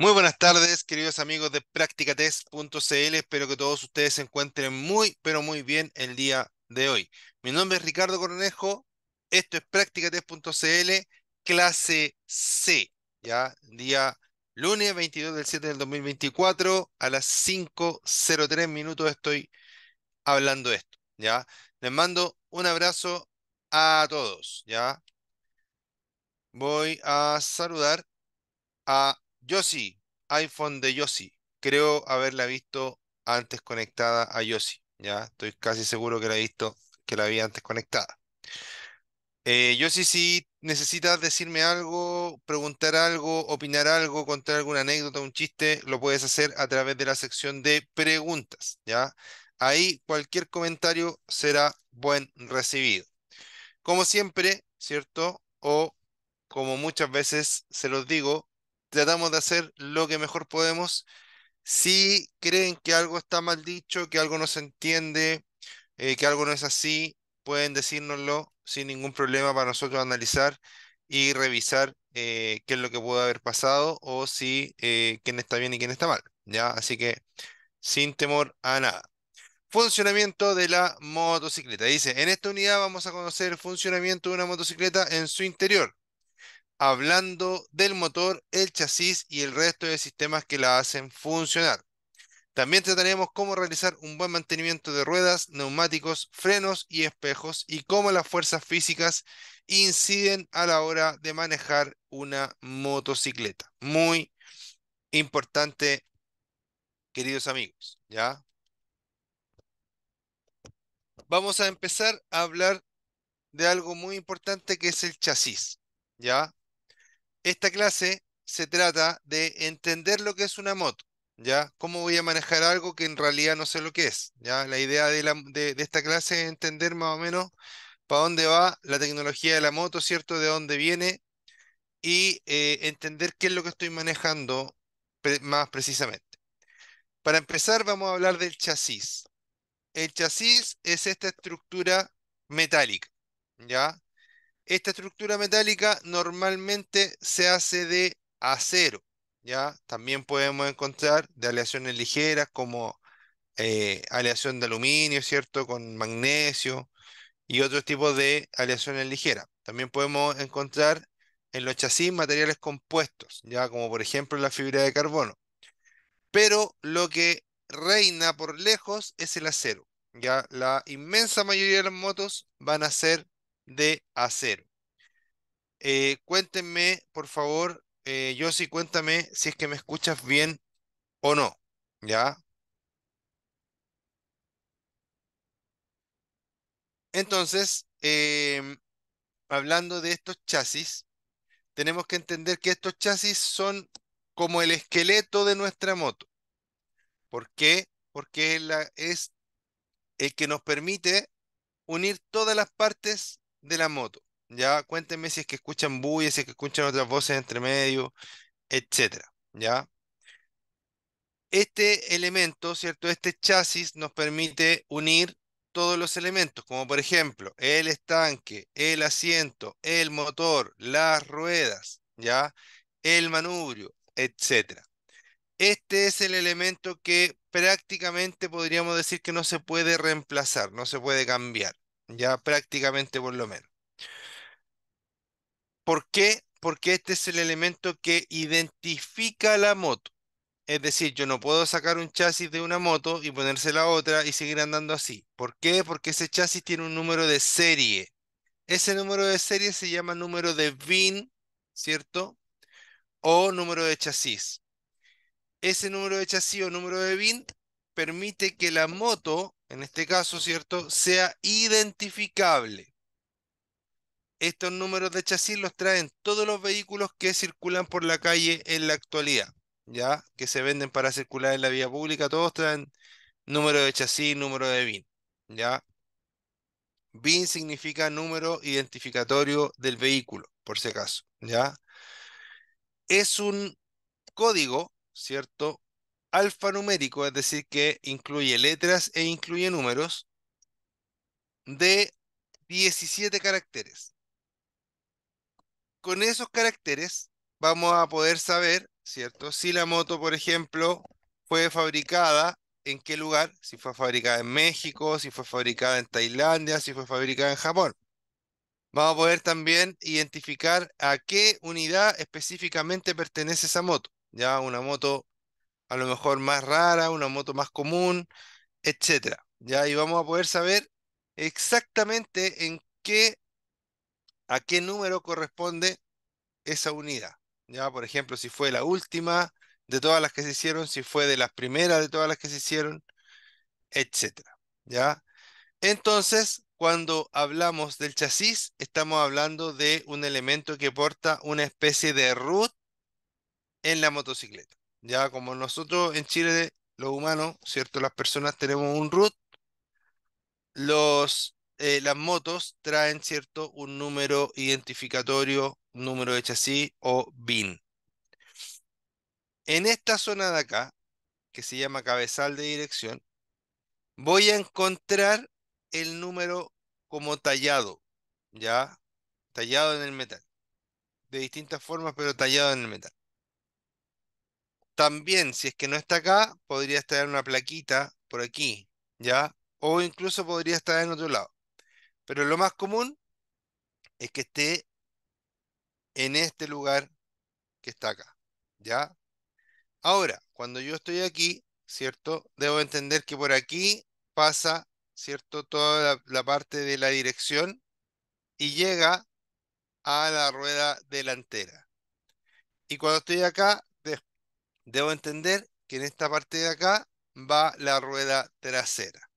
Muy buenas tardes, queridos amigos de practicatest.cl. Espero que todos ustedes se encuentren muy, pero muy bien el día de hoy. Mi nombre es Ricardo Cornejo. Esto es practicatest.cl, clase C, ya día lunes 22 del 7 del 2024 a las 5.03 minutos estoy hablando esto, ya. Les mando un abrazo a todos, ya. Voy a saludar a Yossi, iPhone de Yoshi. Creo haberla visto antes conectada a Yoshi. Ya estoy casi seguro que la he visto, que la vi antes conectada. Eh, Yossi, si necesitas decirme algo, preguntar algo, opinar algo, contar alguna anécdota, un chiste, lo puedes hacer a través de la sección de preguntas. Ya ahí cualquier comentario será buen recibido. Como siempre, ¿cierto? O como muchas veces se los digo, tratamos de hacer lo que mejor podemos. Si creen que algo está mal dicho, que algo no se entiende, eh, que algo no es así, pueden decírnoslo sin ningún problema para nosotros analizar y revisar eh, qué es lo que puede haber pasado o si eh, quién está bien y quién está mal. ¿ya? Así que sin temor a nada. Funcionamiento de la motocicleta. Dice, en esta unidad vamos a conocer el funcionamiento de una motocicleta en su interior hablando del motor, el chasis y el resto de sistemas que la hacen funcionar. También trataremos cómo realizar un buen mantenimiento de ruedas, neumáticos, frenos y espejos y cómo las fuerzas físicas inciden a la hora de manejar una motocicleta. Muy importante, queridos amigos, ¿ya? Vamos a empezar a hablar de algo muy importante que es el chasis, ¿ya? esta clase se trata de entender lo que es una moto, ¿ya? ¿Cómo voy a manejar algo que en realidad no sé lo que es? ¿ya? La idea de, esta clase es entender más o menos para dónde va la tecnología de la moto, ¿cierto? De dónde viene y eh, entender qué es lo que estoy manejando más precisamente. Para empezar, vamos a hablar del chasis. El chasis es esta estructura metálica, ¿ya? Esta estructura metálica normalmente se hace de acero, ¿ya? También podemos encontrar de aleaciones ligeras como eh, aleación de aluminio, ¿cierto? Con magnesio y otros tipos de aleaciones ligeras. También podemos encontrar en los chasis materiales compuestos, ya como por ejemplo la fibra de carbono. Pero lo que reina por lejos es el acero. Ya la inmensa mayoría de las motos van a ser de acero. Eh, cuéntenme, por favor, eh, yo sí cuéntame si es que me escuchas bien o no, ¿ya? Entonces, em, hablando de estos chasis, tenemos que entender que estos chasis son como el esqueleto de nuestra moto. ¿Por qué? Porque la, es el que nos permite unir todas las partes de la moto. Ya cuéntenme si es que escuchan bullas, si es que escuchan otras voces entre medio, etcétera. Ya. Este elemento, ¿cierto? Este chasis nos permite unir todos los elementos, como por ejemplo el estanque, el asiento, el motor, las ruedas, ¿ya? El manubrio, etcétera. Este es el elemento que prácticamente podríamos decir que no se puede reemplazar, no se puede cambiar ya prácticamente por lo menos. ¿Por qué? Porque este es el elemento que identifica la moto. Es decir, yo no puedo sacar un chasis de una moto y ponerse la otra y seguir andando así. ¿Por qué? Porque ese chasis tiene un número de serie. Ese número de serie se llama número de VIN, ¿cierto? O número de chasis. Ese número de chasis o número de VIN permite que la moto en este caso, ¿cierto?, sea identificable. Estos números de chasis los traen todos los vehículos que circulan por la calle en la actualidad, ¿ya? Que se venden para circular en la vía pública, todos traen número de chasis, número de BIN, ¿ya? BIN significa número identificatorio del vehículo, por si acaso, ¿ya? Es un código, ¿cierto? alfanumérico, es decir, que incluye letras e incluye números, de 17 caracteres. Con esos caracteres vamos a poder saber, ¿cierto? Si la moto, por ejemplo, fue fabricada en qué lugar, si fue fabricada en México, si fue fabricada en Tailandia, si fue fabricada en Japón. Vamos a poder también identificar a qué unidad específicamente pertenece esa moto. Ya una moto a lo mejor más rara, una moto más común, etc. Ya, y vamos a poder saber exactamente en qué, a qué número corresponde esa unidad. Ya, por ejemplo, si fue la última de todas las que se hicieron, si fue de las primeras de todas las que se hicieron, etc. Ya. Entonces, cuando hablamos del chasis, estamos hablando de un elemento que porta una especie de root en la motocicleta. Ya como nosotros en Chile, los humanos, ¿cierto? Las personas tenemos un root, los, eh, las motos traen, ¿cierto? Un número identificatorio, número de chasis o BIN. En esta zona de acá, que se llama cabezal de dirección, voy a encontrar el número como tallado, ¿ya? Tallado en el metal. De distintas formas, pero tallado en el metal. También, si es que no está acá, podría estar en una plaquita por aquí, ¿ya? O incluso podría estar en otro lado. Pero lo más común es que esté en este lugar que está acá, ¿ya? Ahora, cuando yo estoy aquí, ¿cierto? Debo entender que por aquí pasa, ¿cierto? Toda la, parte de la dirección y llega a la rueda delantera. Y cuando estoy acá, debo entender que en esta parte de acá va la rueda trasera.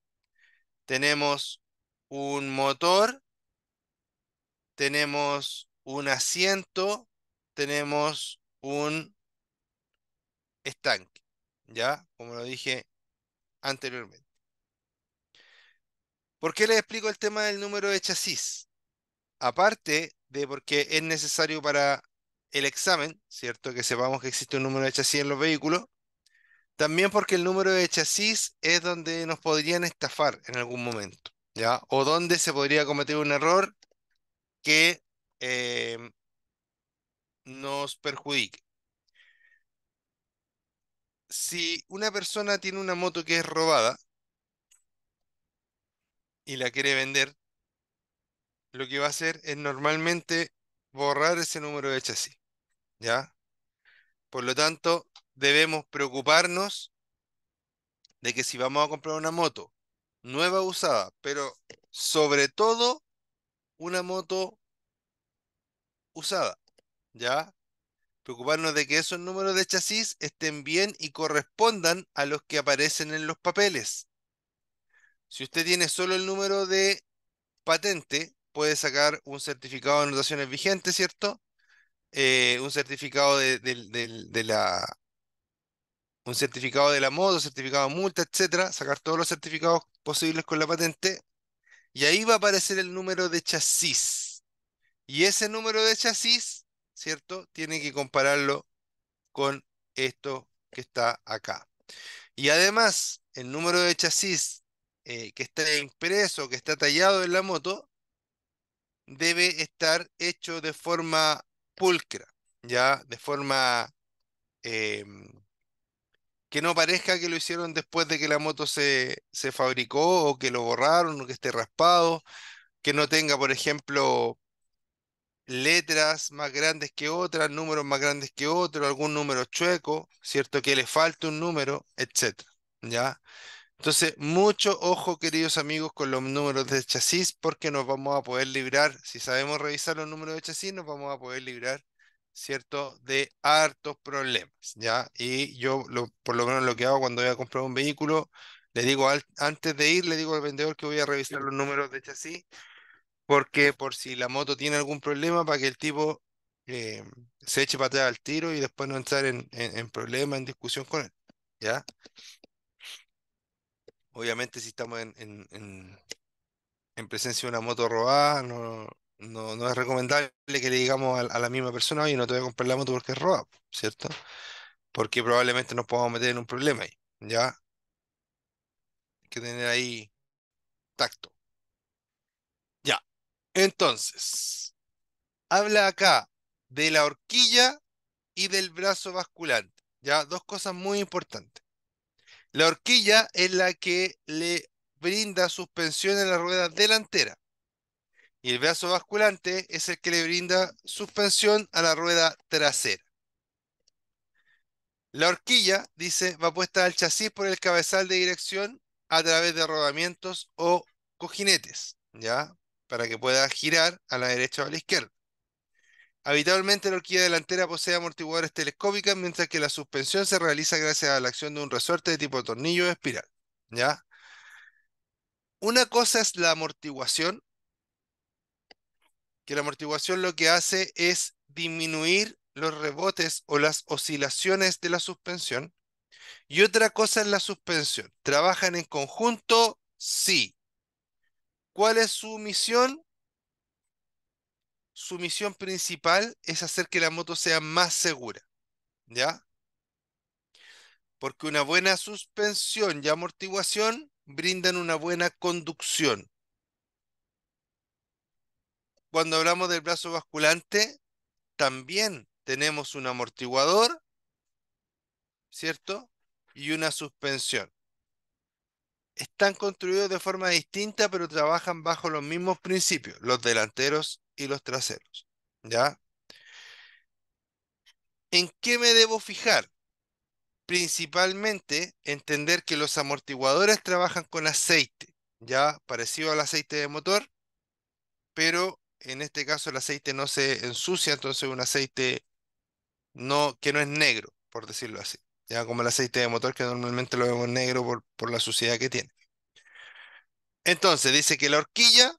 Tenemos un motor, tenemos un asiento, tenemos un estanque, ¿ya? Como lo dije anteriormente. ¿Por qué les explico el tema del número de chasis? Aparte de porque es necesario para el examen, ¿cierto? Que sepamos que existe un número de chasis en los vehículos. También porque el número de chasis es donde nos podrían estafar en algún momento, ¿ya? O donde se podría cometer un error que em, nos perjudique. Si una persona tiene una moto que es robada y la quiere vender, lo que va a hacer es normalmente borrar ese número de chasis. ¿Ya? Por lo tanto, debemos preocuparnos de que si vamos a comprar una moto nueva o usada, pero sobre todo una moto usada, ¿ya? Preocuparnos de que esos números de chasis estén bien y correspondan a los que aparecen en los papeles. Si usted tiene solo el número de patente, puede sacar un certificado de anotaciones vigente, ¿cierto? Eh, un certificado de, la un certificado de la moto, certificado multa, etcétera, sacar todos los certificados posibles con la patente, y ahí va a aparecer el número de chasis. Y ese número de chasis, ¿cierto? Tiene que compararlo con esto que está acá. Y además, el número de chasis eh, que está impreso, que está tallado en la moto, debe estar hecho de forma ya de forma em, que no parezca que lo hicieron después de que la moto se, fabricó o que lo borraron o que esté raspado, que no tenga, por ejemplo, letras más grandes que otras, números más grandes que otros, algún número chueco, ¿cierto? Que le falte un número, etcétera, ¿Ya? Entonces, mucho ojo, queridos amigos, con los números de chasis, porque nos vamos a poder librar, si sabemos revisar los números de chasis, nos vamos a poder librar, ¿cierto?, de hartos problemas, ¿ya? Y yo, por lo menos lo que hago cuando voy a comprar un vehículo, le digo, antes de ir, le digo al vendedor que voy a revisar los números de chasis, porque por si la moto tiene algún problema, para que el tipo eh, se eche para atrás al tiro y después no entrar en, en, en problemas, en discusión con él, ¿ya? obviamente si estamos en, presencia de una moto robada, no, es recomendable que le digamos a, la misma persona, oye, no te voy a comprar la moto porque es robada, ¿cierto? Porque probablemente nos podamos meter en un problema ahí, ¿ya? Hay que tener ahí tacto. Ya, entonces, habla acá de la horquilla y del brazo basculante, ¿ya? Dos cosas muy importantes. La horquilla es la que le brinda suspensión en la rueda delantera. Y el brazo basculante es el que le brinda suspensión a la rueda trasera. La horquilla, dice, va puesta al chasis por el cabezal de dirección a través de rodamientos o cojinetes, ¿ya? Para que pueda girar a la derecha o a la izquierda. Habitualmente la horquilla delantera posee amortiguadores telescópicas, mientras que la suspensión se realiza gracias a la acción de un resorte de tipo tornillo espiral. ¿Ya? Una cosa es la amortiguación, que la amortiguación lo que hace es disminuir los rebotes o las oscilaciones de la suspensión. Y otra cosa es la suspensión. ¿Trabajan en conjunto? Sí. ¿Cuál es su misión? su misión principal es hacer que la moto sea más segura. ¿Ya? Porque una buena suspensión y amortiguación brindan una buena conducción. Cuando hablamos del brazo basculante, también tenemos un amortiguador, ¿cierto? Y una suspensión. Están construidos de forma distinta, pero trabajan bajo los mismos principios. Los delanteros y los traseros. ¿Ya? ¿En qué me debo fijar? Principalmente entender que los amortiguadores trabajan con aceite, ya parecido al aceite de motor, pero en este caso el aceite no se ensucia, entonces un aceite no, que no es negro, por decirlo así, ya como el aceite de motor que normalmente lo vemos negro por, por la suciedad que tiene. Entonces dice que la horquilla,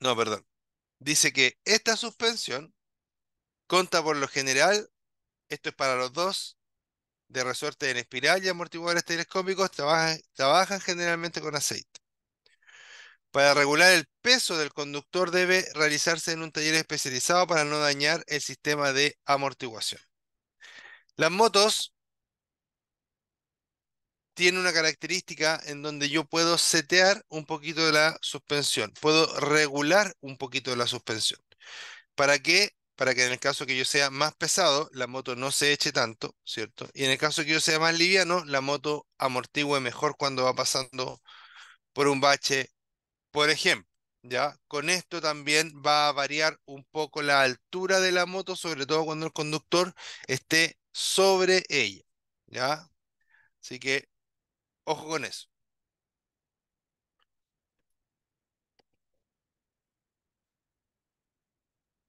no, perdón, dice que esta suspensión conta por lo general, esto es para los dos, de resorte en espiral y amortiguadores telescópicos, trabajan, trabajan generalmente con aceite. Para regular el peso del conductor debe realizarse en un taller especializado para no dañar el sistema de amortiguación. Las motos tiene una característica en donde yo puedo setear un poquito de la suspensión, puedo regular un poquito de la suspensión. ¿Para qué? Para que en el caso que yo sea más pesado, la moto no se eche tanto, ¿cierto? Y en el caso que yo sea más liviano, la moto amortigüe mejor cuando va pasando por un bache, por ejemplo. ¿Ya? Con esto también va a variar un poco la altura de la moto, sobre todo cuando el conductor esté sobre ella. ¿Ya? Así que Ojo con eso.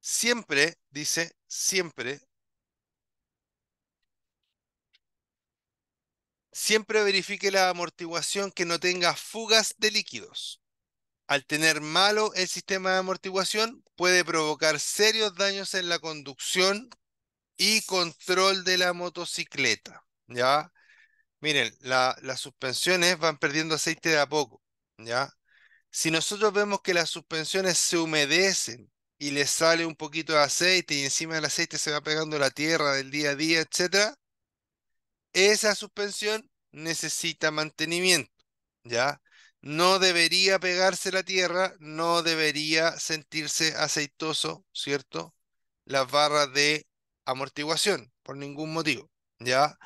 Siempre, dice, siempre, siempre verifique la amortiguación que no tenga fugas de líquidos. Al tener malo el sistema de amortiguación, puede provocar serios daños en la conducción y control de la motocicleta. ¿Ya? Miren, las suspensiones van perdiendo aceite de a poco, ¿ya? Si nosotros vemos que las suspensiones se humedecen y les sale un poquito de aceite y encima del aceite se va pegando la tierra del día a día, etc., esa suspensión necesita mantenimiento, ¿ya? No debería pegarse la tierra, no debería sentirse aceitoso, ¿cierto? Las barras de amortiguación, por ningún motivo, ¿ya?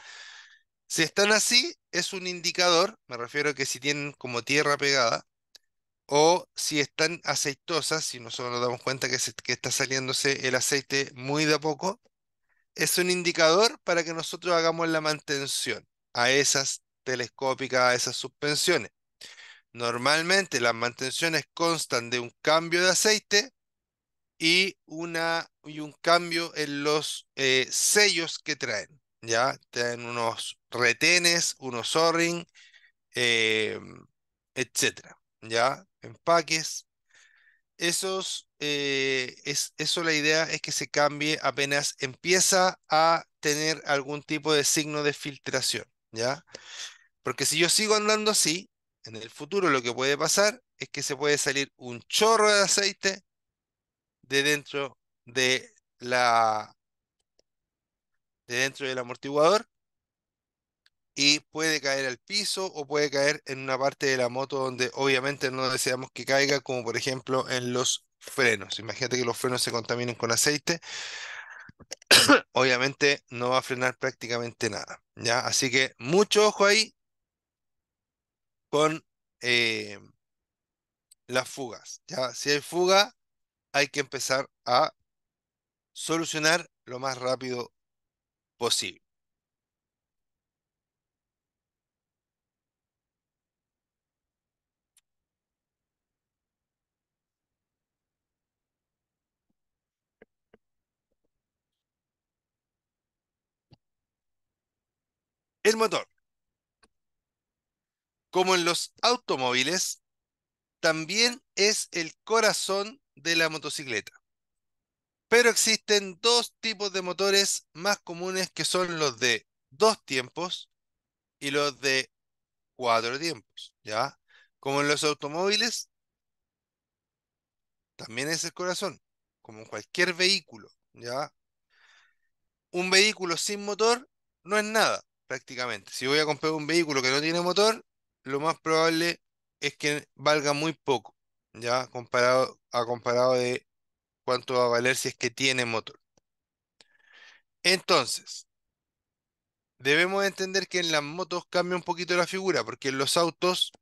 Si están así, es un indicador, me refiero a que si tienen como tierra pegada, o si están aceitosas, si nosotros nos damos cuenta que, está saliéndose el aceite muy de a poco, es un indicador para que nosotros hagamos la mantención a esas telescópicas, a esas suspensiones. Normalmente las mantenciones constan de un cambio de aceite y, una, y un cambio en los eh, sellos que traen. ¿ya? tienen unos retenes, unos o-ring, eh, etcétera, ¿ya? Empaques. Esos, eh, es, eso la idea es que se cambie apenas empieza a tener algún tipo de signo de filtración, ¿ya? Porque si yo sigo andando así, en el futuro lo que puede pasar es que se puede salir un chorro de aceite de dentro de la de dentro del amortiguador y puede caer al piso o puede caer en una parte de la moto donde obviamente no deseamos que caiga, como por ejemplo en los frenos. Imagínate que los frenos se contaminen con aceite. obviamente no va a frenar prácticamente nada. ¿ya? Así que mucho ojo ahí con eh, las fugas. ¿ya? Si hay fuga, hay que empezar a solucionar lo más rápido posible. Pues el motor. Como en los automóviles, también es el corazón de la motocicleta. Pero existen dos tipos de motores más comunes que son los de dos tiempos y los de cuatro tiempos, ¿ya? Como en los automóviles, también es el corazón, como en cualquier vehículo, ¿ya? Un vehículo sin motor no es nada, prácticamente. Si voy a comprar un vehículo que no tiene motor, lo más probable es que valga muy poco, ¿ya? Comparado a comparado de cuánto va a valer si es que tiene motor. Entonces, debemos entender que en las motos cambia un poquito la figura, porque en los autos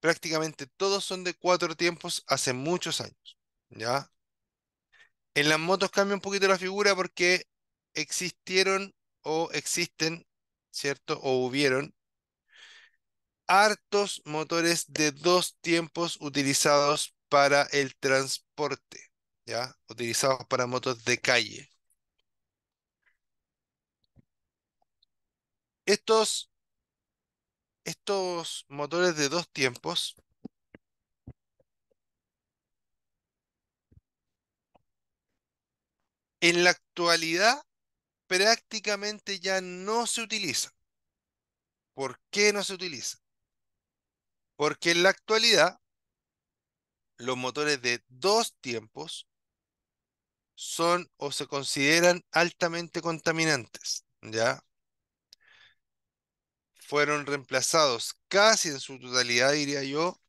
prácticamente todos son de cuatro tiempos hace muchos años, ¿ya? En las motos cambia un poquito la figura porque existieron o existen, ¿cierto? O hubieron hartos motores de dos tiempos utilizados para el transporte, ¿ya? Utilizados para motos de calle. Estos, estos motores de dos tiempos en la actualidad prácticamente ya no se utilizan. ¿Por qué no se utilizan? Porque en la actualidad los motores de dos tiempos son o se consideran altamente contaminantes, ¿ya? Fueron reemplazados casi en su totalidad, diría yo,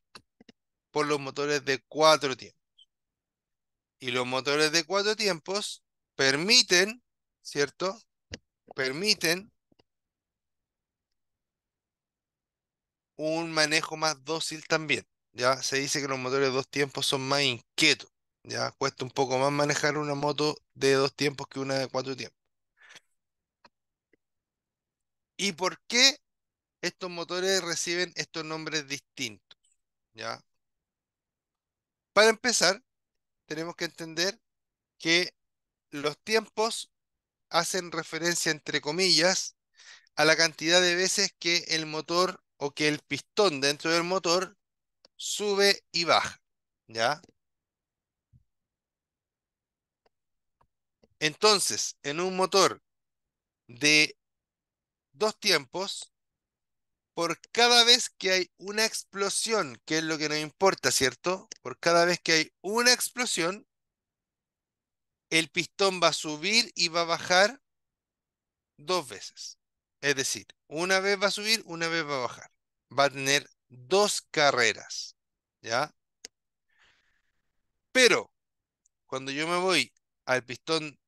por los motores de cuatro tiempos. Y los motores de cuatro tiempos permiten, ¿cierto? Permiten un manejo más dócil también. ¿ya? Se dice que los motores de dos tiempos son más inquietos, ¿ya? Cuesta un poco más manejar una moto de dos tiempos que una de cuatro tiempos. ¿Y por qué estos motores reciben estos nombres distintos? ¿Ya? Para empezar, tenemos que entender que los tiempos hacen referencia, entre comillas, a la cantidad de veces que el motor o que el pistón dentro del motor sube y baja. ¿Ya? Entonces, en un motor de dos tiempos, por cada vez que hay una explosión, que es lo que nos importa, ¿cierto? Por cada vez que hay una explosión, el pistón va a subir y va a bajar dos veces. Es decir, una vez va a subir, una vez va a bajar. Va a tener dos carreras, ¿ya? Pero cuando yo me voy al pistón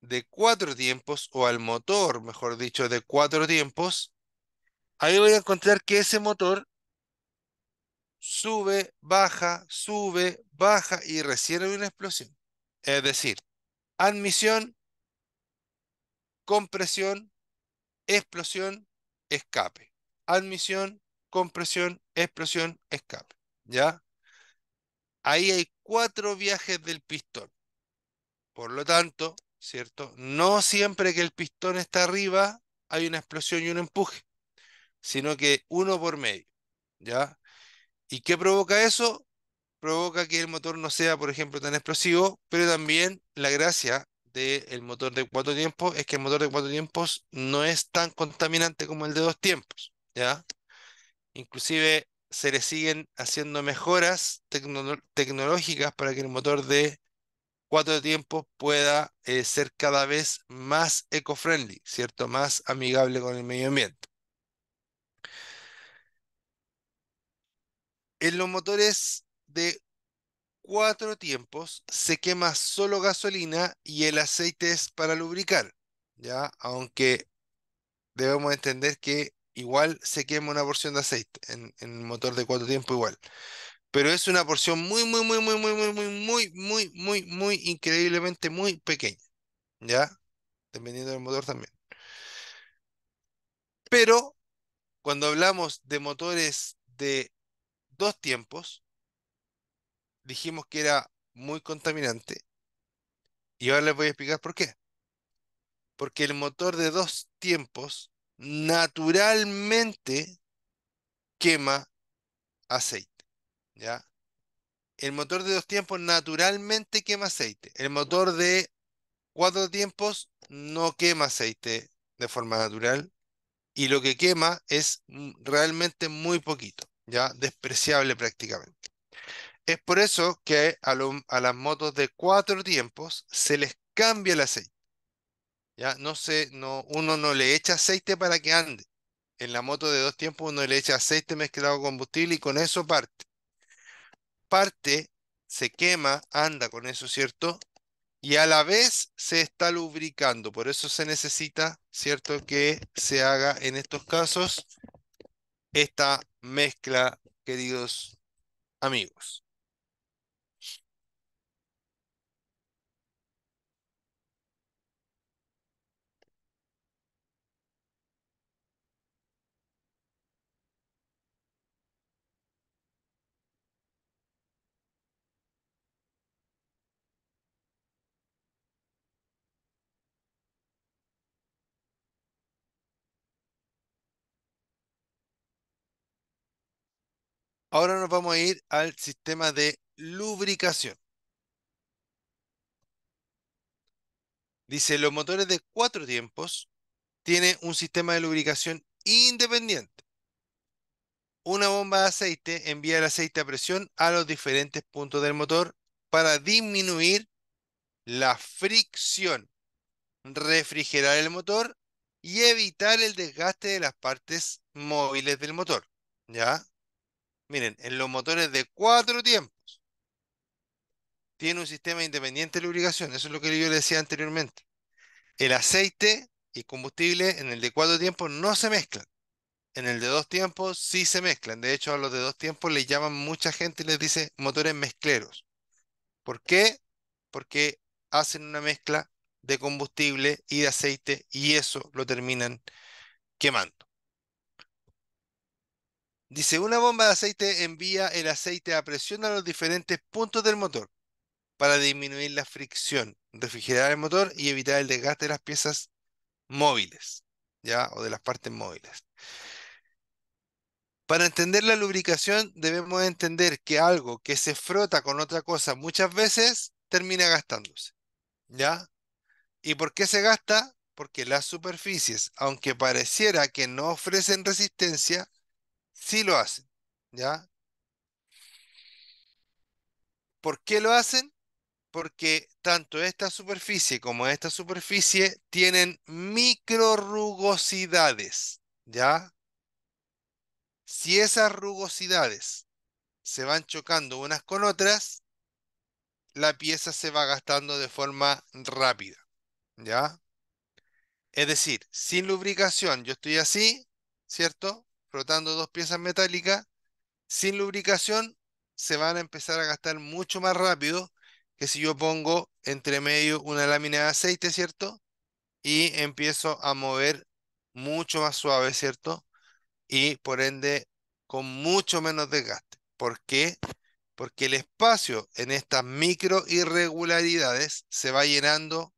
de cuatro tiempos, o al motor, mejor dicho, de cuatro tiempos, ahí voy a encontrar que ese motor sube, baja, sube, baja y recibe una explosión. Es decir, admisión, compresión, explosión, escape. Admisión, compresión, explosión, escape. ¿Ya? Ahí hay cuatro viajes del pistón. Por lo tanto, ¿cierto? No siempre que el pistón está arriba hay una explosión y un empuje, sino que uno por medio. ¿Ya? ¿Y qué provoca eso? Provoca que el motor no sea, por ejemplo, tan explosivo, pero también la gracia del motor de cuatro tiempos es que el motor de cuatro tiempos no es tan contaminante como el de dos tiempos. ¿Ya? Inclusive se le siguen haciendo mejoras tecnológicas para que el motor de cuatro tiempos pueda eh, ser cada vez más eco-friendly, ¿cierto? Más amigable con el medio ambiente. En los motores de cuatro tiempos se quema solo gasolina y el aceite es para lubricar, ¿ya? Aunque debemos entender que igual se quema una porción de aceite en, el motor de cuatro tiempos igual. Pero es una porción muy, muy, muy, muy, muy, muy, muy, muy, muy, muy, muy increíblemente muy pequeña. ¿Ya? Dependiendo del motor también. Pero cuando hablamos de motores de dos tiempos, dijimos que era muy contaminante. Y ahora les voy a explicar por qué. Porque el motor de dos tiempos naturalmente quema aceite. ¿Ya? El motor de dos tiempos naturalmente quema aceite. El motor de cuatro tiempos no quema aceite de forma natural. Y lo que quema es realmente muy poquito, ya despreciable prácticamente. Es por eso que a, a las motos de cuatro tiempos se les cambia el aceite no sé, no, uno no le echa aceite para que ande. En la moto de dos tiempos uno le echa aceite mezclado con combustible y con eso parte. Parte, se quema, anda con eso, ¿cierto? Y a la vez se está lubricando. Por eso se necesita, ¿cierto? Que se haga en estos casos esta mezcla, queridos amigos. Ahora nos vamos a ir al sistema de lubricación. Dice, los motores de cuatro tiempos tienen un sistema de lubricación independiente. Una bomba de aceite envía el aceite a presión a los diferentes puntos del motor para disminuir la fricción, refrigerar el motor y evitar el desgaste de las partes móviles del motor. ¿Ya? Miren, en los motores de cuatro tiempos tiene un sistema independiente de lubricación. Eso es lo que yo le decía anteriormente. El aceite y combustible en el de cuatro tiempos no se mezclan. En el de dos tiempos sí se mezclan. De hecho, a los de dos tiempos les llaman mucha gente y les dice motores mezcleros. ¿Por qué? Porque hacen una mezcla de combustible y de aceite y eso lo terminan quemando. Dice, una bomba de aceite envía el aceite a presión a los diferentes puntos del motor para disminuir la fricción, refrigerar el motor y evitar el desgaste de las piezas móviles, ¿ya? O de las partes móviles. Para entender la lubricación debemos entender que algo que se frota con otra cosa muchas veces termina gastándose, ¿ya? ¿Y por qué se gasta? Porque las superficies, aunque pareciera que no ofrecen resistencia, Sí lo hacen, ¿ya? ¿Por qué lo hacen? Porque tanto esta superficie como esta superficie tienen microrugosidades, ¿ya? Si esas rugosidades se van chocando unas con otras, la pieza se va gastando de forma rápida, ¿ya? Es decir, sin lubricación yo estoy así, ¿cierto? frotando dos piezas metálicas sin lubricación, se van a empezar a gastar mucho más rápido que si yo pongo entre medio una lámina de aceite, ¿cierto? Y empiezo a mover mucho más suave, ¿cierto? Y por ende con mucho menos desgaste. ¿Por qué? Porque el espacio en estas micro irregularidades se va llenando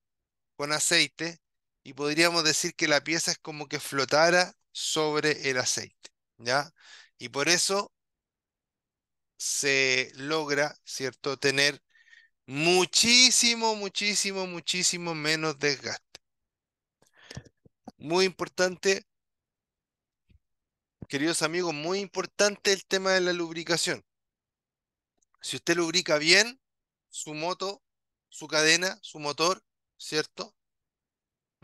con aceite y podríamos decir que la pieza es como que flotara sobre el aceite. ¿ya? Y por eso se logra, ¿cierto?, tener muchísimo, muchísimo, muchísimo menos desgaste. Muy importante, queridos amigos, muy importante el tema de la lubricación. Si usted lubrica bien su moto, su cadena, su motor, ¿cierto?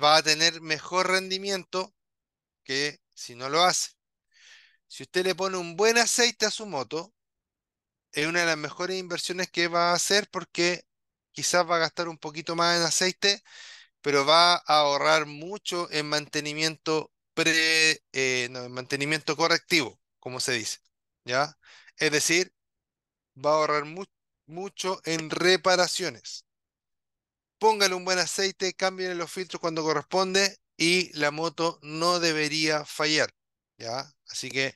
Va a tener mejor rendimiento que si no lo hace. Si usted le pone un buen aceite a su moto, es una de las mejores inversiones que va a hacer porque quizás va a gastar un poquito más en aceite, pero va a ahorrar mucho en mantenimiento pre, eh, en mantenimiento correctivo, como se dice, ¿ya? Es decir, va a ahorrar mucho en reparaciones. Póngale un buen aceite, cambien los filtros cuando corresponde y la moto no debería fallar. ¿ya? Así que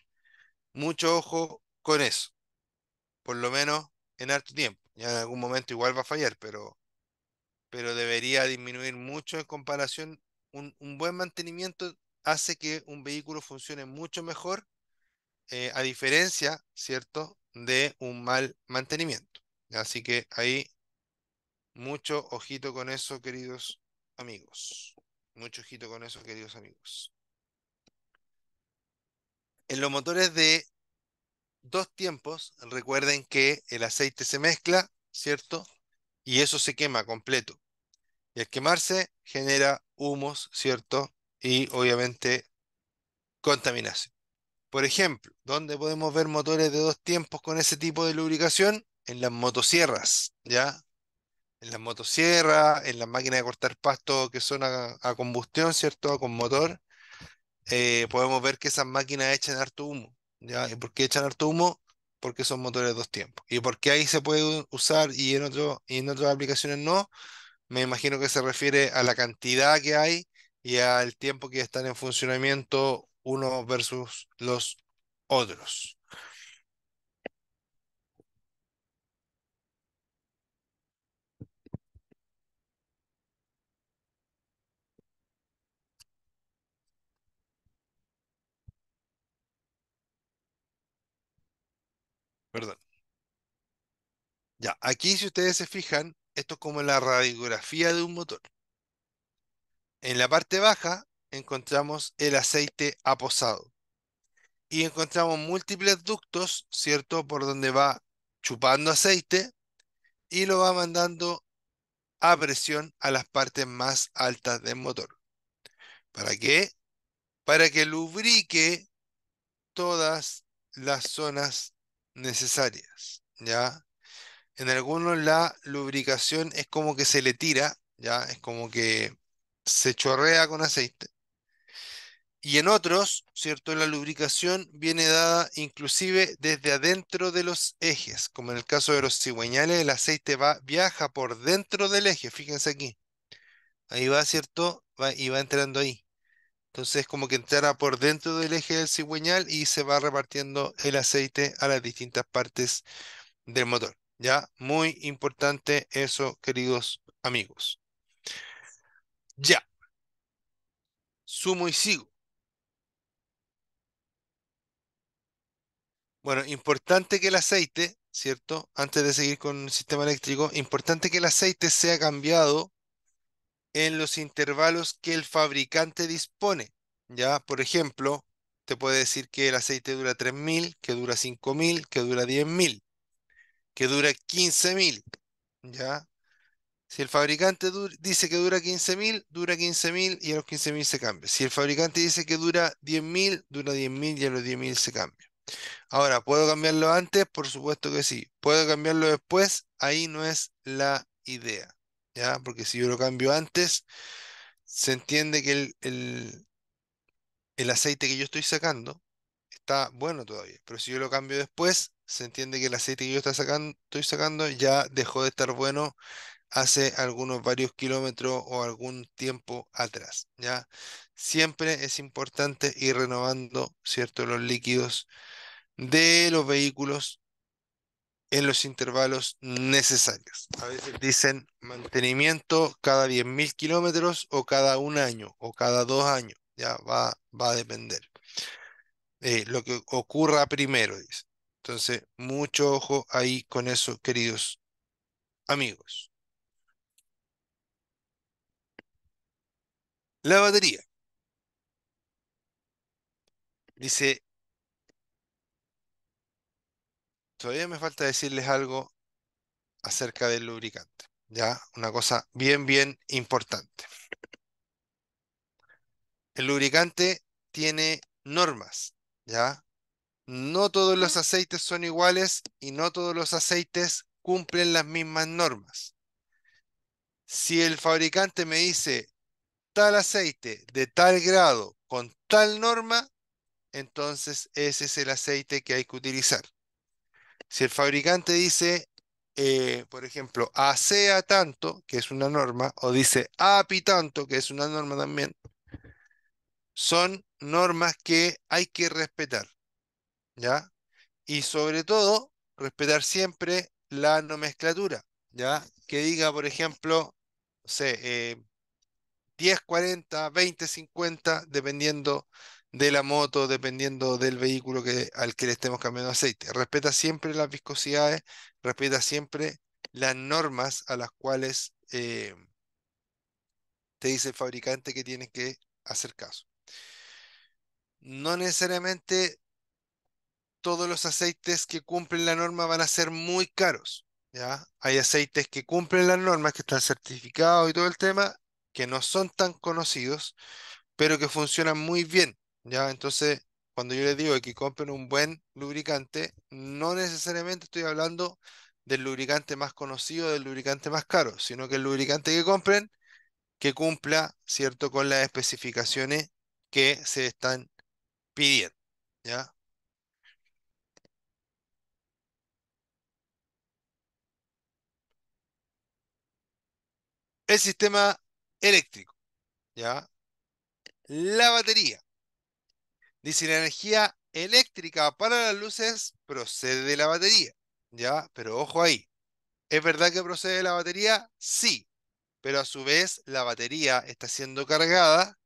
mucho ojo con eso. Por lo menos en alto tiempo. Ya en algún momento igual va a fallar, pero, pero debería disminuir mucho en comparación. Un, buen mantenimiento hace que un vehículo funcione mucho mejor, eh, a diferencia, ¿cierto?, de un mal mantenimiento. Así que ahí, mucho ojito con eso, queridos amigos. Mucho ojito con eso, queridos amigos. En los motores de dos tiempos, recuerden que el aceite se mezcla, ¿cierto? Y eso se quema completo. Y al quemarse genera humos, ¿cierto? Y obviamente contaminación. Por ejemplo, ¿dónde podemos ver motores de dos tiempos con ese tipo de lubricación? En las motosierras, ¿ya? en las motosierras, en las máquinas de cortar pasto que son a, combustión, ¿cierto? Con motor, eh, podemos ver que esas máquinas echan harto humo. ¿ya? ¿Y por qué echan harto humo? Porque son motores de dos tiempos. ¿Y por qué ahí se puede usar y en, y en otras aplicaciones no? Me imagino que se refiere a la cantidad que hay y al tiempo que están en funcionamiento unos versus los otros. Perdón. Ya, aquí si ustedes se fijan, esto es como la radiografía de un motor. En la parte baja encontramos el aceite aposado. Y encontramos múltiples ductos, ¿cierto? Por donde va chupando aceite y lo va mandando a presión a las partes más altas del motor. ¿Para qué? Para que lubrique todas las zonas necesarias, ¿ya? En algunos la lubricación es como que se le tira, ¿ya? Es como que se chorrea con aceite. Y en otros, ¿cierto? La lubricación viene dada inclusive desde adentro de los ejes, como en el caso de los cigüeñales, el aceite va, viaja por dentro del eje, fíjense aquí. Ahí va, ¿cierto? y va entrando ahí. Entonces como que entrara por dentro del eje del cigüeñal y se va repartiendo el aceite a las distintas partes del motor. Ya, muy importante eso, queridos amigos. Ya. Sumo y sigo. Bueno, importante que el aceite, ¿cierto? Antes de seguir con el sistema eléctrico, importante que el aceite sea cambiado en los intervalos que el fabricante dispone. Ya, por ejemplo, te puede decir que el aceite dura 3000, que dura 5000, que dura 10000, que dura 15000. Ya, si el fabricante dice que dura 15.000, dura 15.000 y a los 15.000 se cambia. Si el fabricante dice que dura 10.000, dura 10.000 y a los 10.000 se cambia. Ahora, ¿puedo cambiarlo antes? Por supuesto que sí. ¿Puedo cambiarlo después? Ahí no es la idea. ¿ya? Porque si yo lo cambio antes, se entiende que el, el, aceite que yo estoy sacando está bueno todavía, pero si yo lo cambio después, se entiende que el aceite que yo sacando, estoy sacando ya dejó de estar bueno hace algunos varios kilómetros o algún tiempo atrás, ¿ya? Siempre es importante ir renovando, ¿cierto?, los líquidos de los vehículos en los intervalos necesarios. A veces dicen mantenimiento cada 10.000 kilómetros o cada un año o cada dos años. Ya va, va a depender. Eh, lo que ocurra primero, dice. Entonces, mucho ojo ahí con eso, queridos amigos. La batería. Dice, todavía me falta decirles algo acerca del lubricante. Ya, una cosa bien, bien importante. El lubricante tiene normas, ¿ya? No todos los aceites son iguales y no todos los aceites cumplen las mismas normas. Si el fabricante me dice tal aceite de tal grado con tal norma, entonces ese es el aceite que hay que utilizar. Si el fabricante dice, eh, por ejemplo, ASEA tanto, que es una norma, o dice API tanto, que es una norma también, son normas que hay que respetar. ¿Ya? Y sobre todo, respetar siempre la nomenclatura, ¿ya? Que diga, por ejemplo, no 10, 40, 20, 50, dependiendo de la moto, dependiendo del vehículo que, al que le estemos cambiando aceite. Respeta siempre las viscosidades, respeta siempre las normas a las cuales eh, te dice el fabricante que tienes que hacer caso. No necesariamente todos los aceites que cumplen la norma van a ser muy caros. ¿ya? Hay aceites que cumplen las normas, que están certificados y todo el tema, que no son tan conocidos, pero que funcionan muy bien. ¿ya? Entonces, cuando yo les digo que compren un buen lubricante, no necesariamente estoy hablando del lubricante más conocido, del lubricante más caro, sino que el lubricante que compren, que cumpla, ¿cierto?, con las especificaciones que se están pidiendo, ¿ya? El sistema eléctrico, ¿ya? La batería, Dice, la energía eléctrica para las luces procede de la batería. ¿Ya? Pero ojo ahí. ¿Es verdad que procede de la batería? Sí. Pero a su vez, la batería está siendo cargada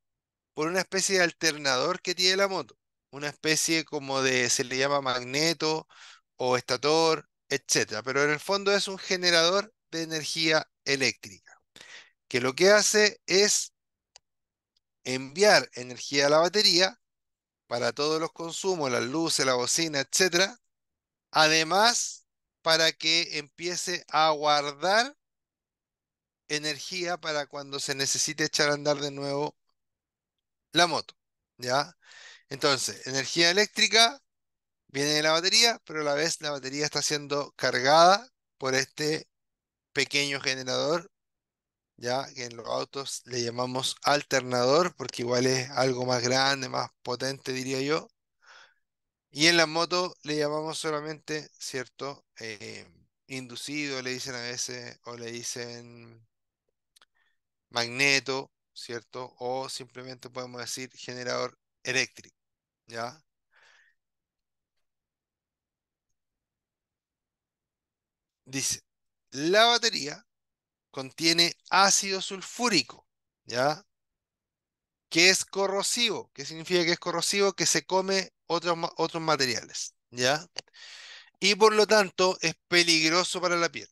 por una especie de alternador que tiene la moto. Una especie como de, se le llama magneto o estator, etc. Pero en el fondo es un generador de energía eléctrica. Que lo que hace es enviar energía a la batería para todos los consumos, las luces, la bocina, etc. Además, para que empiece a guardar energía para cuando se necesite echar a andar de nuevo la moto. ¿Ya? Entonces, energía eléctrica viene de la batería, pero a la vez la batería está siendo cargada por este pequeño generador ya que en los autos le llamamos alternador porque igual es algo más grande, más potente diría yo. Y en la moto le llamamos solamente, ¿cierto? Eh, inducido, le dicen a veces, o le dicen magneto, ¿cierto? O simplemente podemos decir generador eléctrico, ¿ya? Dice, la batería contiene ácido sulfúrico, ¿ya? Que es corrosivo. ¿Qué significa que es corrosivo? Que se come otros, otros materiales, ¿ya? Y por lo tanto es peligroso para la piel.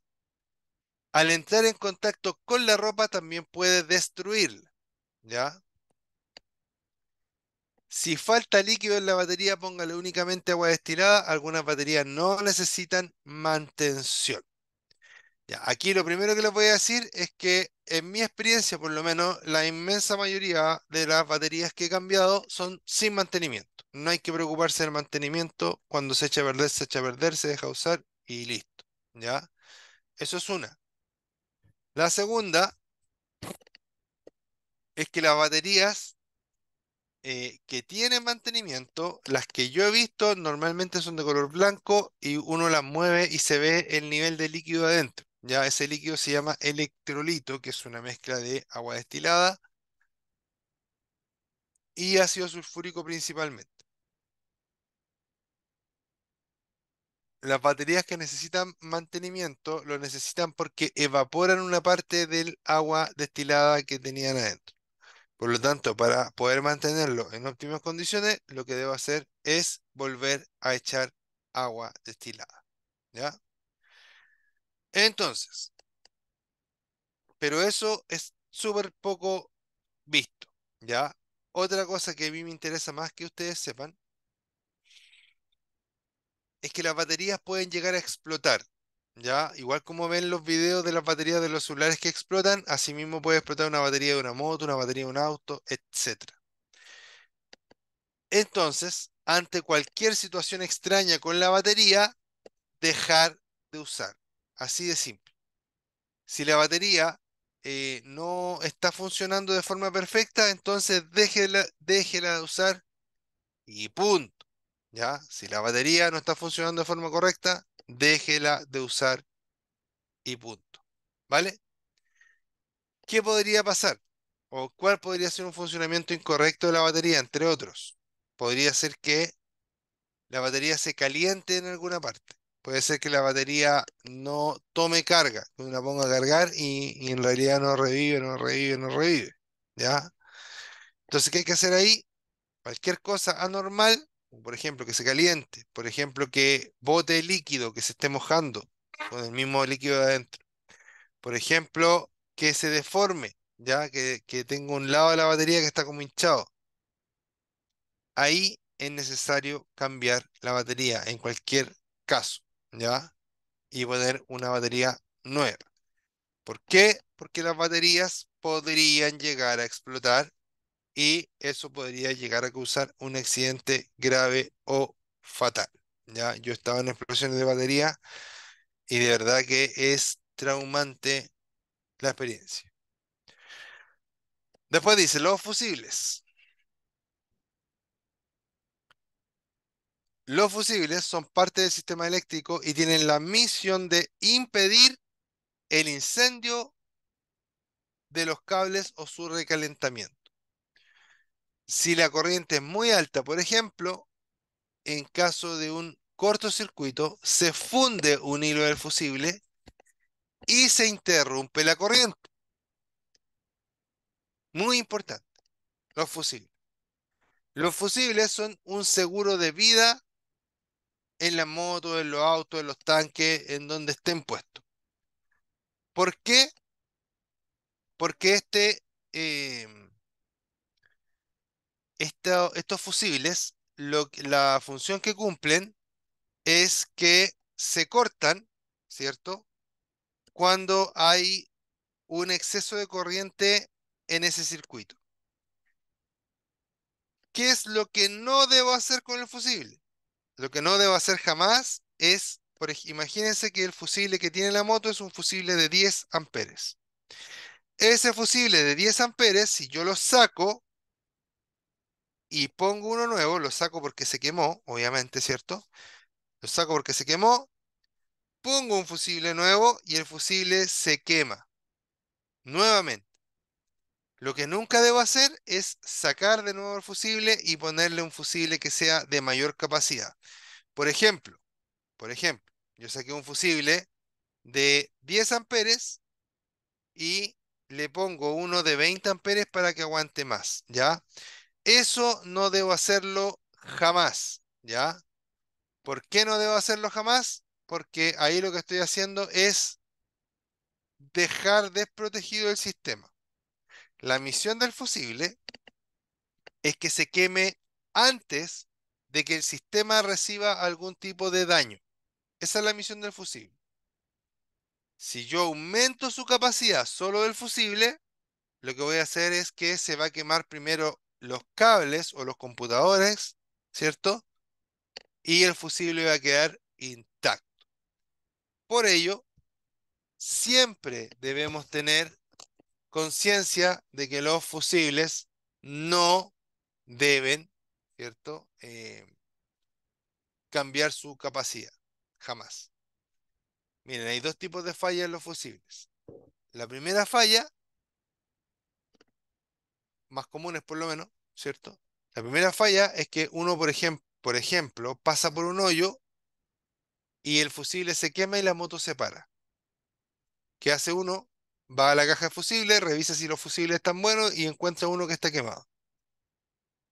Al entrar en contacto con la ropa también puede destruirla, ¿ya? Si falta líquido en la batería, póngale únicamente agua destilada. Algunas baterías no necesitan mantención aquí lo primero que les voy a decir es que en mi experiencia, por lo menos, la inmensa mayoría de las baterías que he cambiado son sin mantenimiento. No hay que preocuparse del mantenimiento. Cuando se echa a perder, se echa a perder, se deja usar y listo. ¿Ya? Eso es una. La segunda es que las baterías eh, que tienen mantenimiento, las que yo he visto normalmente son de color blanco y uno las mueve y se ve el nivel de líquido adentro. Ya ese líquido se llama electrolito, que es una mezcla de agua destilada y ácido sulfúrico principalmente. Las baterías que necesitan mantenimiento lo necesitan porque evaporan una parte del agua destilada que tenían adentro. Por lo tanto, para poder mantenerlo en óptimas condiciones, lo que debo hacer es volver a echar agua destilada. ¿Ya? Entonces, pero eso es súper poco visto, ¿ya? Otra cosa que a mí me interesa más que ustedes sepan es que las baterías pueden llegar a explotar, ¿ya? Igual como ven los videos de las baterías de los celulares que explotan, así mismo puede explotar una batería de una moto, una batería de un auto, etc. Entonces, ante cualquier situación extraña con la batería, dejar de usar. Así de simple. Si la batería eh, no está funcionando de forma perfecta, entonces déjela, déjela de usar y punto. ¿Ya? Si la batería no está funcionando de forma correcta, déjela de usar y punto. ¿Vale? ¿Qué podría pasar? ¿O cuál podría ser un funcionamiento incorrecto de la batería, entre otros? Podría ser que la batería se caliente en alguna parte puede ser que la batería no tome carga, que la ponga a cargar y, en realidad no revive, no revive, no revive. ¿Ya? Entonces, ¿qué hay que hacer ahí? Cualquier cosa anormal, por ejemplo, que se caliente, por ejemplo, que bote líquido, que se esté mojando con el mismo líquido de adentro. Por ejemplo, que se deforme, ya que, que tenga un lado de la batería que está como hinchado. Ahí es necesario cambiar la batería en cualquier caso. ¿ya? Y poner una batería nueva. ¿Por qué? Porque las baterías podrían llegar a explotar y eso podría llegar a causar un accidente grave o fatal. ¿ya? Yo estaba en explosiones de batería y de verdad que es traumante la experiencia. Después dice, los fusibles. Los fusibles son parte del sistema eléctrico y tienen la misión de impedir el incendio de los cables o su recalentamiento. Si la corriente es muy alta, por ejemplo, en caso de un cortocircuito, se funde un hilo del fusible y se interrumpe la corriente. Muy importante, los fusibles. Los fusibles son un seguro de vida en la moto, en los autos, en los tanques, en donde estén puestos. ¿Por qué? Porque este, em, estos fusibles, lo, la función que cumplen es que se cortan, ¿cierto? Cuando hay un exceso de corriente en ese circuito. ¿Qué es lo que no debo hacer con el fusible? Lo que no debo hacer jamás es, imagínense que el fusible que tiene la moto es un fusible de 10 amperes. Ese fusible de 10 amperes, si yo lo saco y pongo uno nuevo, lo saco porque se quemó, obviamente, ¿cierto? Lo saco porque se quemó, pongo un fusible nuevo y el fusible se quema. Nuevamente. Lo que nunca debo hacer es sacar de nuevo el fusible y ponerle un fusible que sea de mayor capacidad. Por ejemplo, por ejemplo, yo saqué un fusible de 10 amperes y le pongo uno de 20 amperes para que aguante más, ¿ya? Eso no debo hacerlo jamás, ¿ya? ¿Por qué no debo hacerlo jamás? Porque ahí lo que estoy haciendo es dejar desprotegido el sistema. La misión del fusible es que se queme antes de que el sistema reciba algún tipo de daño. Esa es la misión del fusible. Si yo aumento su capacidad solo del fusible, lo que voy a hacer es que se va a quemar primero los cables o los computadores, ¿cierto? Y el fusible va a quedar intacto. Por ello, siempre debemos tener conciencia de que los fusibles no deben, ¿cierto? Eh, cambiar su capacidad, jamás. Miren, hay dos tipos de fallas en los fusibles. La primera falla, más comunes por lo menos, ¿cierto? La primera falla es que uno, por, ejemplo por ejemplo, pasa por un hoyo y el fusible se quema y la moto se para. ¿Qué hace uno? va a la caja de fusibles, revisa si los fusibles están buenos y encuentra uno que está quemado.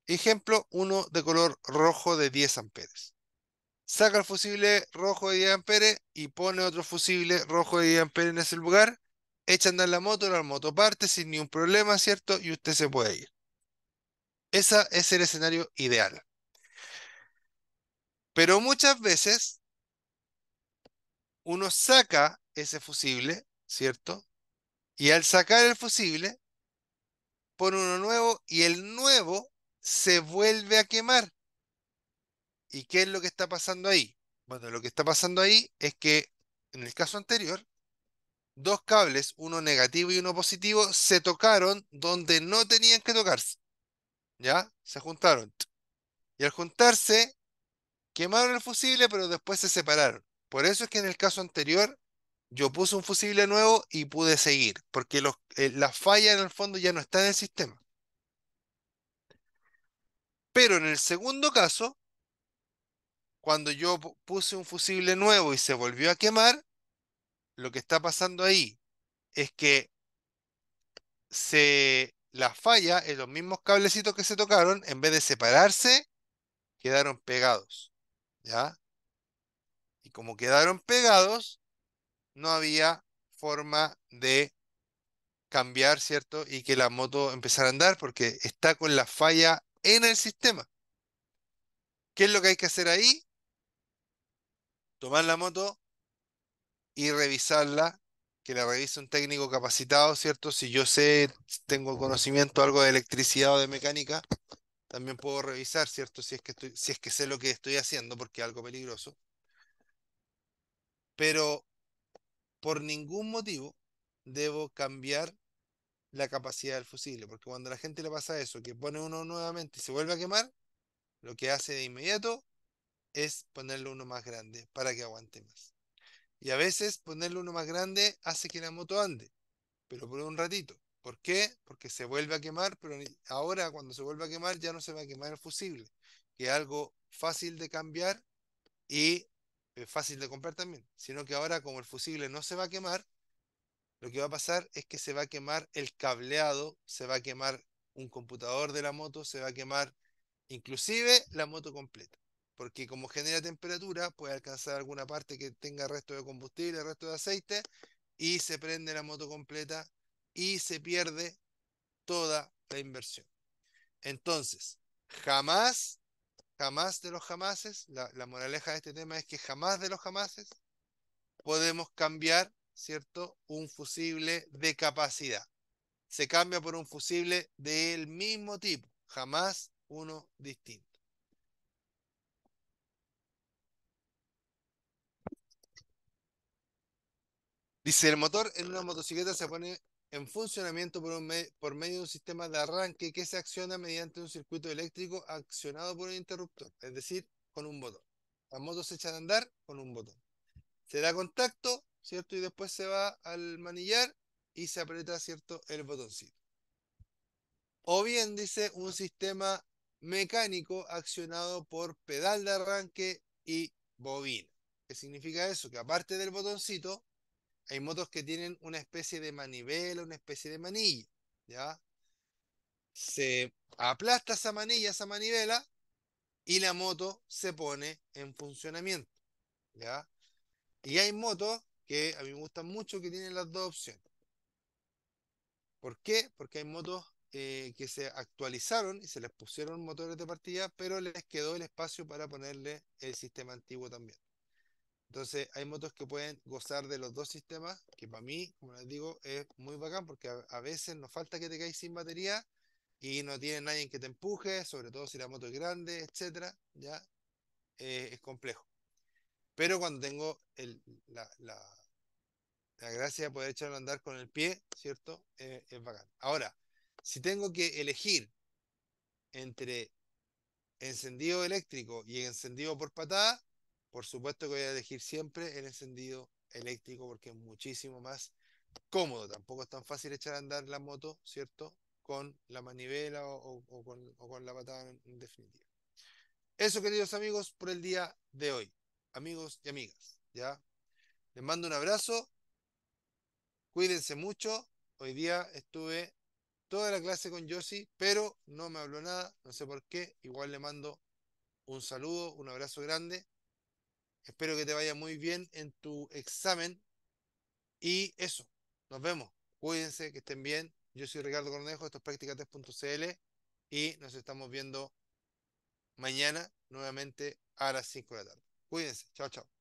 Ejemplo, uno de color rojo de 10 amperes. Saca el fusible rojo de 10 amperes y pone otro fusible rojo de 10 amperes en ese lugar, echa a andar la moto, la moto parte sin ningún problema, ¿cierto? Y usted se puede ir. Ese es el escenario ideal. Pero muchas veces uno saca ese fusible, ¿cierto? Y al sacar el fusible, pone uno nuevo y el nuevo se vuelve a quemar. ¿Y qué es lo que está pasando ahí? Bueno, lo que está pasando ahí es que en el caso anterior, dos cables, uno negativo y uno positivo, se tocaron donde no tenían que tocarse. ¿Ya? Se juntaron. Y al juntarse, quemaron el fusible, pero después se separaron. Por eso es que en el caso anterior yo puse un fusible nuevo y pude seguir, porque eh, la falla en el fondo ya no está en el sistema. Pero en el segundo caso, cuando yo puse un fusible nuevo y se volvió a quemar, lo que está pasando ahí es que se, la falla en los mismos cablecitos que se tocaron, en vez de separarse, quedaron pegados. ¿Ya? Y como quedaron pegados, no había forma de cambiar, ¿cierto? Y que la moto empezara a andar porque está con la falla en el sistema. ¿Qué es lo que hay que hacer ahí? Tomar la moto y revisarla, que la revise un técnico capacitado, ¿cierto? Si yo sé, tengo conocimiento algo de electricidad o de mecánica, también puedo revisar, ¿cierto? Si es que, estoy, si es que sé lo que estoy haciendo, porque es algo peligroso. Pero por ningún motivo debo cambiar la capacidad del fusible, porque cuando a la gente le pasa eso, que pone uno nuevamente y se vuelve a quemar, lo que hace de inmediato es ponerle uno más grande para que aguante más. Y a veces ponerle uno más grande hace que la moto ande, pero por un ratito. ¿Por qué? Porque se vuelve a quemar, pero ahora cuando se vuelve a quemar ya no se va a quemar el fusible, que es algo fácil de cambiar y fácil de comprar también, sino que ahora como el fusible no se va a quemar, lo que va a pasar es que se va a quemar el cableado, se va a quemar un computador de la moto, se va a quemar inclusive la moto completa, porque como genera temperatura, puede alcanzar alguna parte que tenga resto de combustible, resto de aceite, y se prende la moto completa y se pierde toda la inversión. Entonces, jamás jamás de los jamases, la, moraleja de este tema es que jamás de los jamases podemos cambiar, ¿cierto?, un fusible de capacidad. Se cambia por un fusible del mismo tipo, jamás uno distinto. Dice, el motor en una motocicleta se pone en funcionamiento por, un por medio de un sistema de arranque que se acciona mediante un circuito eléctrico accionado por un interruptor, es decir, con un botón. La moto se echa a andar con un botón. Se da contacto, ¿cierto? Y después se va al manillar y se aprieta, ¿cierto? El botoncito. O bien, dice, un sistema mecánico accionado por pedal de arranque y bobina. ¿Qué significa eso? Que aparte del botoncito, hay motos que tienen una especie de manivela, una especie de manilla, ¿ya? Se aplasta esa manilla, esa manivela, y la moto se pone en funcionamiento, Y hay motos que a mí me gustan mucho que tienen las dos opciones. ¿Por qué? Porque hay motos eh, que se actualizaron y se les pusieron motores de partida, pero les quedó el espacio para ponerle el sistema antiguo también. Entonces, hay motos que pueden gozar de los dos sistemas, que para mí, como les digo, es muy bacán, porque a, veces nos falta que te caigas sin batería y no tienes nadie que te empuje, sobre todo si la moto es grande, etcétera, ya eh, es complejo. Pero cuando tengo la, gracia de poder echarlo a andar con el pie, ¿cierto? Eh, es bacán. Ahora, si tengo que elegir entre encendido eléctrico y encendido por patada, por supuesto que voy a elegir siempre el encendido eléctrico porque es muchísimo más cómodo. Tampoco es tan fácil echar a andar la moto, ¿cierto? Con la manivela o, con, la patada en, definitiva. Eso, queridos amigos, por el día de hoy. Amigos y amigas, ¿ya? Les mando un abrazo. Cuídense mucho. Hoy día estuve toda la clase con Josy, pero no me habló nada, no sé por qué. Igual le mando un saludo, un abrazo grande. Espero que te vaya muy bien en tu examen. Y eso, nos vemos. Cuídense, que estén bien. Yo soy Ricardo Cornejo, esto es Práctica y nos estamos viendo mañana nuevamente a las 5 de la tarde. Cuídense, chao, chao.